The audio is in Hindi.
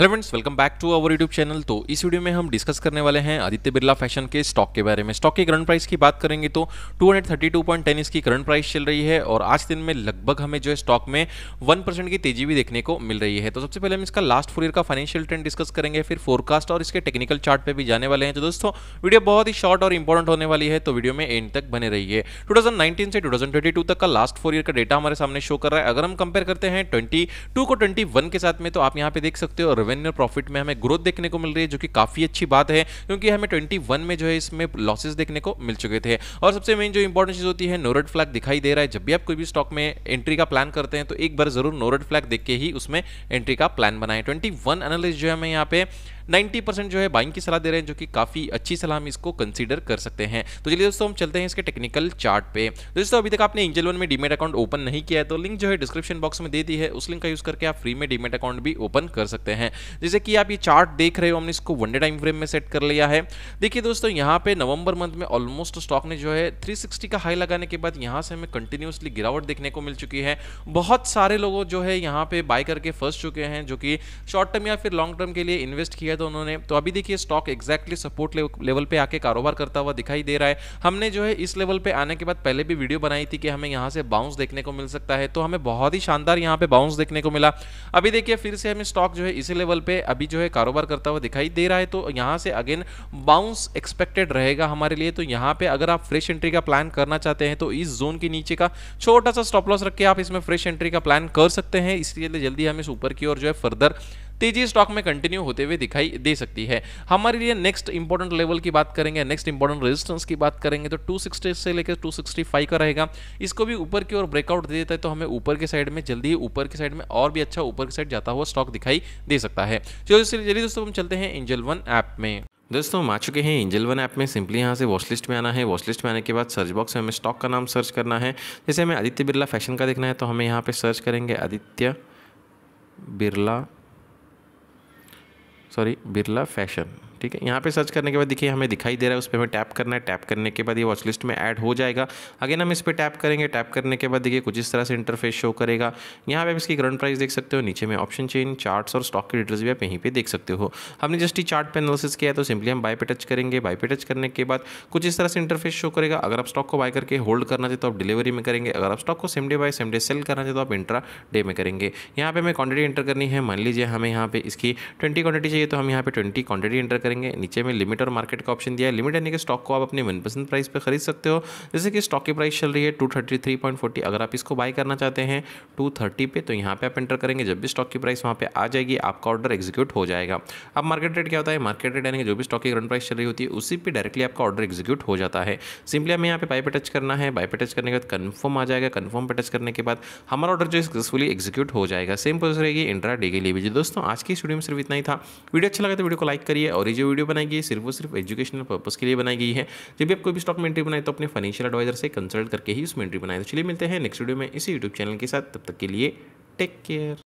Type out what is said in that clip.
Hello friends welcome back to our YouTube channel तो इस वीडियो में हम डिस्कस करने वाले हैं आदित्य बिरला फैशन के स्टॉक के बारे में स्टॉक की करंट प्राइस की बात करेंगे तो 232.10 इसकी करंट प्राइस चल रही है और आज दिन में लगभग हमें जो है स्टॉक में 1 परसेंट की तेजी भी देखने को मिल रही है तो सबसे पहले हम इसका लास्ट फोर ईयर का फाइनेंशियल ट्रेंड डिस्कस करेंगे फिर फोरकास्ट और इसके टेक्निकल चार्ट पर भी जाने वाले हैं तो दोस्तों वीडियो बहुत ही शॉर्ट और इंपॉर्टेंट होने वाली है तो वीडियो में एंड तक बने रही है टू से टू तक का लास्ट फोर ईयर का डेटा हमारे सामने शो कर रहा है अगर हम कंपेयर करते हैं ट्वेंटी को ट्वेंटी के साथ में तो आप यहाँ पे देख सकते हो रेवेन्यू प्रॉफिट में हमें ग्रोथ देखने को मिल रही है जो कि काफ़ी अच्छी बात है क्योंकि हमें ट्वेंटी में जो है इसमें लॉसेज देखने को मिल चुके थे और सबसे मेन जो इंपॉर्टेंट चीज़ होती है नोरेड फ्लैग दिखाई दे रहा है जब भी आप कोई भी स्टॉक में एंट्री का प्लान करते हैं तो एक बार ज़रूर नोरेड फ्लैग देख के ही उसमें एंट्री का प्लान बनाए ट्वेंटी वन जो है हमें यहाँ पे 90 परसेंट जो है बाइंग की सलाह दे रहे हैं जो कि काफ़ी अच्छी सलाह हम इसको कंसीडर कर सकते हैं तो चलिए दोस्तों हम चलते हैं इसके टेक्निकल चार्ट पे दोस्तों अभी तक आपने इंजल वन में डीमेट अकाउंट ओपन नहीं किया है तो लिंक जो है डिस्क्रिप्शन बॉक्स में दे दी है उस लिंक का यूज़ करके आप फ्री में डीमेट अकाउंट भी ओपन कर सकते हैं जैसे कि आप ये चार्ट देख रहे हो हमने इसको वनडे टाइम फ्रेम में सेट कर लिया है देखिए दोस्तों यहाँ पे नवंबर मंथ में ऑलमोस्ट स्टॉक ने जो है 360 का हाई लगाने के बाद यहाँ से हमें कंटिन्यूसली गिरावट देखने को मिल चुकी है बहुत सारे लोगों जो है यहाँ पे बाय करके फंस चुके हैं जो कि शॉर्ट टर्म या फिर लॉन्ग टर्म के लिए इन्वेस्ट किया था उन्होंने तो अभी देखिए स्टॉक एक्जैक्टली सपोर्ट लेवल पर आके कारोबार करता हुआ दिखाई दे रहा है हमने जो है इस लेवल पर आने के बाद पहले भी वीडियो बनाई थी कि हमें यहाँ से बाउंस देखने को मिल सकता है तो हमें बहुत ही शानदार यहाँ पे बाउंस देखने को मिला अभी देखिए फिर से हमें स्टॉक जो है इसी लेवल पे अभी जो है कारोबार करता हुआ दिखाई दे रहा है तो यहाँ से अगेन बाउंस एक्सपेक्टेड रहेगा हमारे लिए तो यहाँ पे अगर आप फ्रेश एंट्री का प्लान करना चाहते हैं तो इस जोन के नीचे का छोटा सा स्टॉप लॉस रख के आप इसमें फ्रेश एंट्री का प्लान कर सकते हैं इसलिए जल्दी हमें ऊपर की ओर जो है फर्दर तेजी स्टॉक में कंटिन्यू होते हुए दिखाई दे सकती है हमारे लिए नेक्स्ट इंपॉर्टेंट लेवल की बात करेंगे नेक्स्ट इंपॉर्टेंट रेजिस्टेंस की बात करेंगे तो 260 से लेकर 265 का रहेगा इसको भी ऊपर की ओर ब्रेकआउट दे देता है तो हमें ऊपर के साइड में जल्दी ऊपर के साइड में और भी अच्छा ऊपर की साइड जाता हुआ स्टॉक दिखाई दे सकता है चलो चलिए दोस्तों हम चलते हैं एंजल वन ऐप में दोस्तों हम आ चुके हैं एंजल वन ऐप में सिंपली यहाँ से वॉच लिस्ट में आना है वॉचलिस्ट लिस्ट में आने के बाद सर्च बॉक्स में हमें स्टॉक का नाम सर्च करना है जैसे हमें आदित्य बिरला फैशन का देखना है तो हमें यहाँ पे सर्च करेंगे Aditya Birla sorry Birla Fashion. ठीक है यहाँ पे सर्च करने के बाद देखिए हमें दिखाई दे रहा है उस पर हमें टैप करना है टैप करने के बाद ये वॉच लिस्ट में ऐड हो जाएगा अगेन हम इस पर टैप करेंगे टैप करने के बाद देखिए कुछ इस तरह से इंटरफेस शो करेगा यहाँ पे आप इसकी करंट प्राइस देख सकते हो नीचे में ऑप्शन चेन चार्ट और स्टॉक की डिटेल्स भी आप यहीं पर देख सकते हो हमने जस्ट ही चार्ट एनालिसिस किया तो सिंपली हम बाय पे टच करेंगे बाय पे टच करने के बाद कुछ इस तरह से इंटरफेस शो करेगा अगर आप स्टॉक को बाय करके होल्ड करना चाहते तो आप डिलीवरी में करेंगे अगर आप स्टॉक को same day buy same day sell करना चाहते तो आप इंट्रा डे में करेंगे यहाँ पे हमें क्वांटिटी एंटर करनी है मान लीजिए हमें यहाँ पे इसकी ट्वेंटी क्वांटिटी चाहिए तो हम यहाँ पे ट्वेंटी क्वांटिटी एंटर करेंगे नीचे में लिमिट और मार्केट का ऑप्शन दिया है लिमिट यानी कि स्टॉक को आप अपने मनपसंद प्राइस पर खरीद सकते हो जैसे कि स्टॉक की प्राइस चल रही है two thirty three point forty अगर आप इसको बाय करना चाहते हैं टू थर्टी पे तो यहाँ पे आप एंटर करेंगे जब भी स्टॉक की प्राइस वहाँ पर आ जाएगी आपका ऑर्डर एग्जीक्यूट हो जाएगा अब मार्केट रेट क्या होता है मार्केट रेट यानी कि जो भी स्टॉक की रन प्राइस चल रही होती है उसी पर डायरेक्टली आपका ऑर्डर एग्जीक्यूट हो जाता है सिंपली हमें यहाँ पे बाई पे टच करना है बाई पे टच करने के बाद कन्फर्म आ जाएगा कन्फर्म पे टच करने के बाद हमारा ऑर्डर जो है सक्सेसफुली एग्जीक्यूट हो जाएगा सेम प्रोसेस रहेगी इंट्रा डे के लिए भी दोस्तों आज की स्टूडियो में सिर्फ इतना ही था वीडियो अच्छा लगा तो वीडियो को लाइक करिए और ये जो वीडियो बनाई गई सिर्फ और सिर्फ एजुकेशनल पर्पज़ के लिए बनाई गई है जब भी आप कोई भी स्टॉक एंट्री बनाए तो अपने फाइनेंशियल एडवाइजर से कंसल्ट करके ही उसमें एंट्री बनाए तो चलिए मिलते हैं नेक्स्ट वीडियो में इसी यूट्यूब चैनल के साथ तब तक के लिए टेक केयर